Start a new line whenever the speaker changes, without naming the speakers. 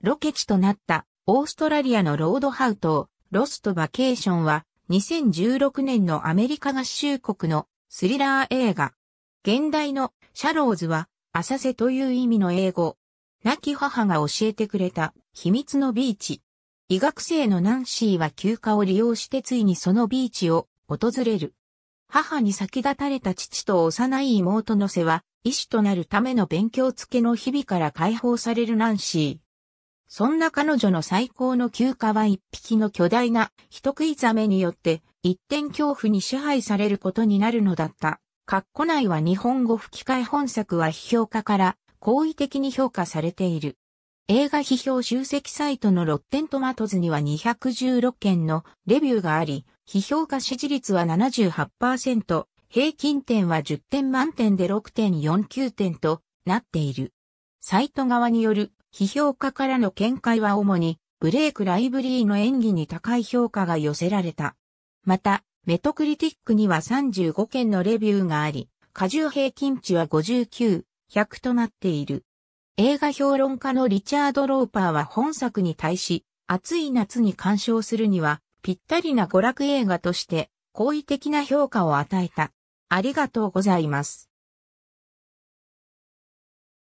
ロケ地となったオーストラリアのロードハウト、ロストバケーションは2016年のアメリカ合衆国のスリラー映画。現代のシャローズは浅瀬という意味の英語。亡き母が教えてくれた秘密のビーチ。医学生のナンシーは休暇を利用してついにそのビーチを訪れる。母に先立たれた父と幼い妹の瀬は医師となるための勉強付けの日々から解放されるナンシー。そんな彼女の最高の休暇は一匹の巨大な人食いザメによって一点恐怖に支配されることになるのだった。括弧内は日本語吹き替え本作は批評家から好意的に評価されている。映画批評集積サイトのロッテントマトズには216件のレビューがあり、批評家支持率は78%、平均点は10点満点で6.49点となっている。サイト側による批評家からの見解は主に、ブレイク・ライブリーの演技に高い評価が寄せられた。また、メトクリティックには35件のレビューがあり、過重平均値は59、100となっている。映画評論家のリチャード・ローパーは本作に対し、暑い夏に鑑賞するには、ぴったりな娯楽映画として、好意的な評価を与えた。ありがとうございます。